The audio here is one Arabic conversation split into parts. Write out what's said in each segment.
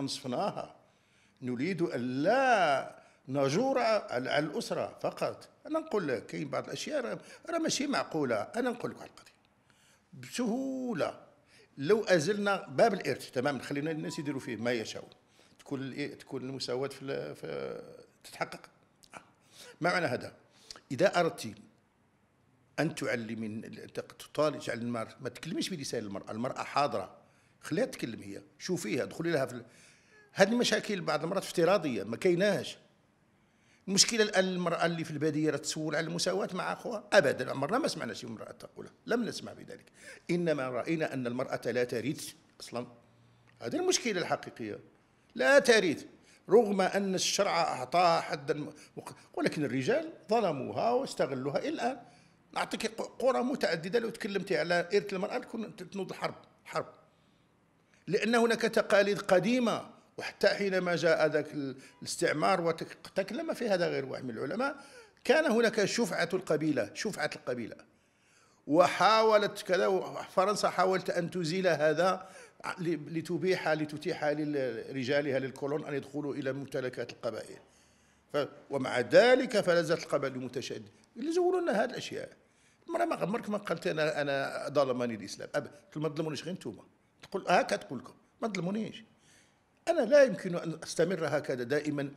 أنصفناها نريد أن لا نجور على الأسرة فقط أنا نقول لك كاين بعض الأشياء راه ماشي معقولة أنا نقول لك واحد القضية بسهولة لو أزلنا باب الإرث تمام خلينا الناس يديروا فيه ما يشاءون تكون إيه، تكون المساواة في, في تتحقق ما معنى هذا إذا أردت أن تعلم تطالج على المرأة ما تكلميش بلسان المرأة المرأة حاضرة خليها تتكلم هي شوفيها ادخلي لها في ال... هذه المشاكل بعض المرات افتراضيه ما كايناش المشكله الان المراه اللي في الباديه راه تسول على المساواه مع اخوها ابدا عمرنا ما سمعنا شي امراه تقولها لم نسمع بذلك انما راينا ان المراه لا ترث اصلا هذه المشكله الحقيقيه لا ترث رغم ان الشرع اعطاها حدا ولكن الرجال ظلموها واستغلوها الى الان نعطيك قرى متعدده لو تكلمتي على ارث المراه تكون تنوض حرب حرب لأن هناك تقاليد قديمة وحتى حينما جاء ذاك الاستعمار وتكلم في هذا غير واحد من العلماء كان هناك شفعة القبيلة شفعة القبيلة وحاولت كذا فرنسا حاولت أن تزيل هذا لتبيح لتتيح لرجالها للكولون أن يدخلوا إلى ممتلكات القبائل ومع ذلك فلزت القبائل متشددة زولوا لنا هذه الأشياء مرة ما عمرك ما قالت أنا أنا ظلمني الإسلام أبدا ما ظلمونيش غير أنتوما تقول هكا تقول لكم ما تظلمونيش انا لا يمكن ان استمر هكذا دائما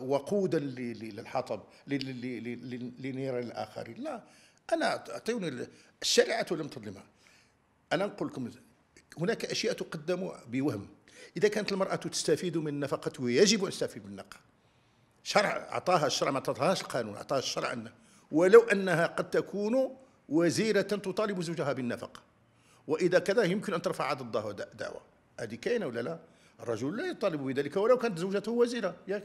وقودا للحطب لنيران الاخرين لا انا اعطوني الشريعه لم تظلمها انا نقول لكم هناك اشياء تقدم بوهم اذا كانت المراه تستفيد من نفقته يجب ان تستفيد من النفقه شرع اعطاها الشرع ما اعطاهاش القانون اعطاها الشرع أنه ولو انها قد تكون وزيره تطالب زوجها بالنفقه واذا كذا يمكن ان ترفع ضده دعوه هذه كاينه ولا لا الرجل لا يطالب بذلك ولو كانت زوجته وزيره ياك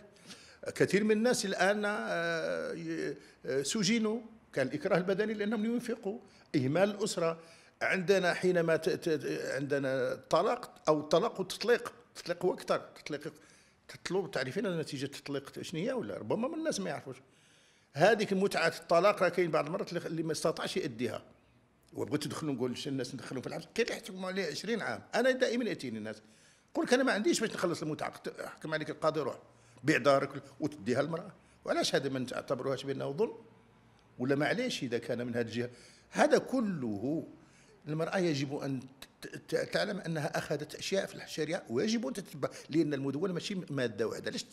كثير من الناس الان آه، آه، سجنوا كان الاكراه البدني لانهم ينفقوا اهمال الاسره عندنا حينما عندنا الطلاق او الطلاق والتطليق التطليق هو اكثر تطليق تطلب تعرفين نتيجه التطليق شنو هي ولا ربما من الناس ما يعرفوش هذيك متعه الطلاق راه كاين بعض المرات اللي ما استطاعش يأديها وبغيت تدخلوا نقول الناس ندخلهم في الحبس كيتحكم عليه 20 عام انا دائما ياتيني الناس يقول لك انا ما عنديش باش نخلص المتعه حكم عليك القاضي روح بيع دارك وتديها المراه وعلاش هذا ما نعتبروهاش بانه ظلم ولا معليش اذا كان من هذه الجهه هذا كله المراه يجب ان تعلم انها اخذت اشياء في الشريعه ويجب ان تتبع لان المدونه ماشي ماده واحده علاش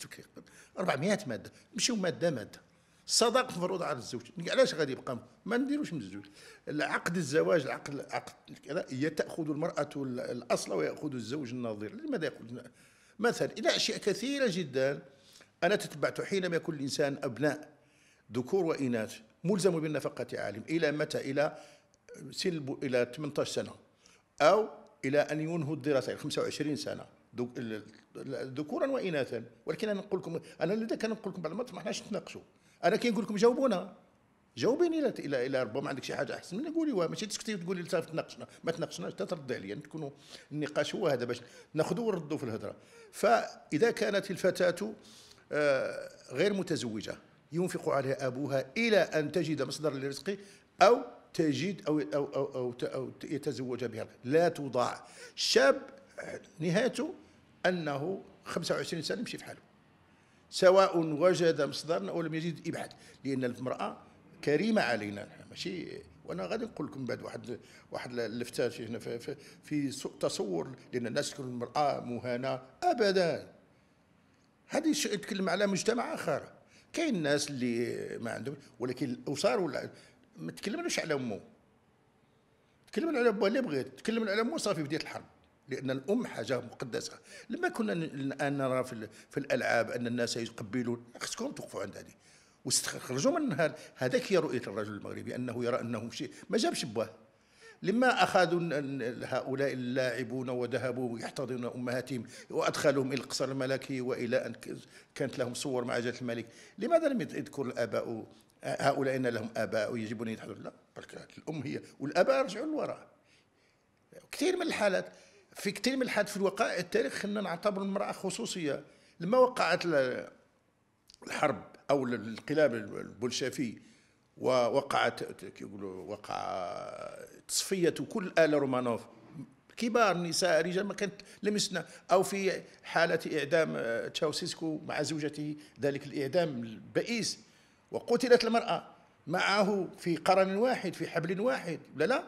400 ماده مشيو ماده ماده الصداق مفروض على الزوج علاش غادي يبقى ما نديروش من الزوج العقد الزواج العقد العقد كذا هي تاخذ المراه الاصل وياخذ الزوج النظير لماذا يقول مثلا الى اشياء كثيره جدا انا تتبعت حينما يكون الانسان ابناء ذكور واناث ملزم بالنفقه عالم الى متى الى سن الى 18 سنه او الى ان ينهوا الدراسه 25 سنه ذكورا واناثا ولكن انا نقول لكم انا لذا كان نقول لكم بعد ما احناش نتناقشوا انا كي نقول لكم جاوبونا جاوبيني الى الى, إلى ربما عندك شي حاجه احسن مني قولي ماشي تسكتي وتقولي صافي تناقشنا ما تناقشناش ترد عليا تكونوا النقاش هو هذا باش ناخذوا ونردوا في الهضره فاذا كانت الفتاه آه، غير متزوجه ينفق عليها ابوها الى ان تجد مصدر للرزق او تجد او او او, أو, أو يتزوج بها لا تضاع الشاب نهايته أنه 25 سنة يمشي في حاله سواء وجد مصدرنا أو لم يجد إبعاد لأن المرأة كريمة علينا ماشي وانا غادي نقول لكم بعد واحد واحد اللفتات هنا في, في, في تصور لان الناس تكون المراه مهانه ابدا هذه تكلم على مجتمع اخر كاين الناس اللي ما عندهم ولكن الاسر ولا ما تكلمناش على امه تكلمنا على بها اللي بغيت تكلمنا على امه صافي بديت الحرب لأن الأم حاجة مقدسة لما كنا الآن نرى في, في الألعاب أن الناس يقبلون خصكم توقفوا عند هذه واستخرجوا من هذاك هي رؤية الرجل المغربي أنه يرى أنه شيء ما جابش بواه لما أخذوا هؤلاء اللاعبون وذهبوا يحتضنون أمهاتهم وادخلهم إلى القصر الملكي وإلى أن كانت لهم صور مع جلالة الملك لماذا لم يذكر الآباء هؤلاء إن لهم آباء ويجب أن يتحضروا لا الأم هي والآباء رجعوا للوراء كثير من الحالات في كثير من الحد في الوقائع التاريخ خلينا نعتبر المرأة خصوصية لما وقعت الحرب أو الانقلاب البولشفي ووقعت كيقولوا وقع تصفية كل آل رومانوف كبار نساء رجال ما كانت لم يسنى او في حاله اعدام آه، تشاوسيسكو مع زوجته ذلك الاعدام البئيس وقتلت المراه معه في قرن واحد في حبل واحد لا لا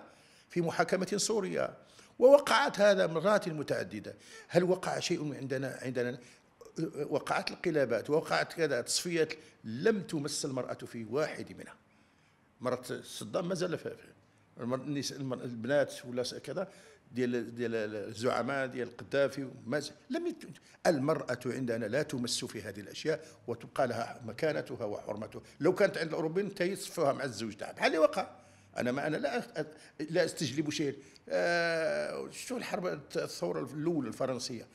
في محاكمه سوريا ووقعت هذا مرات متعددة هل وقع شيء عندنا عندنا وقعت القلابات ووقعت كذا تصفيات لم تمس المرأة في واحد منها مرة صدام ما زال في البنات ولا كذا ديال ديال الزعماء ديال القذافي لم يت... المرأة عندنا لا تمس في هذه الأشياء وتبقى لها مكانتها وحرمتها لو كانت عند الأوروبيين تيصفوها مع الزوج تاعها بحال اللي وقع انا ما انا لا لا استجلب شيء آه شو الحرب الثوره الاولى الفرنسيه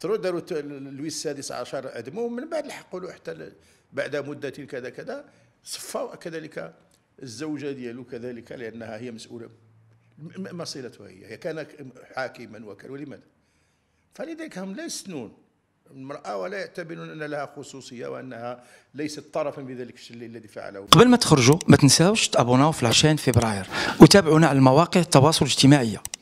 ترو داروا لويس السادس عشر ادموه من بعد لحقوا له حتى بعد مده كذا كذا صفوا كذلك الزوجه ديالو كذلك لانها هي مسؤوله مصيرتها هي هي كان حاكما وكان ولماذا فلذلك هم لا يسنون المرأة ولا يعتبرون أن لها خصوصية وأنها ليست طرفا بذلك الشيء الذي فعله قبل ما تخرجوا ما تنساوش تابوناو في لاشين فبراير وتابعونا على المواقع التواصل الاجتماعي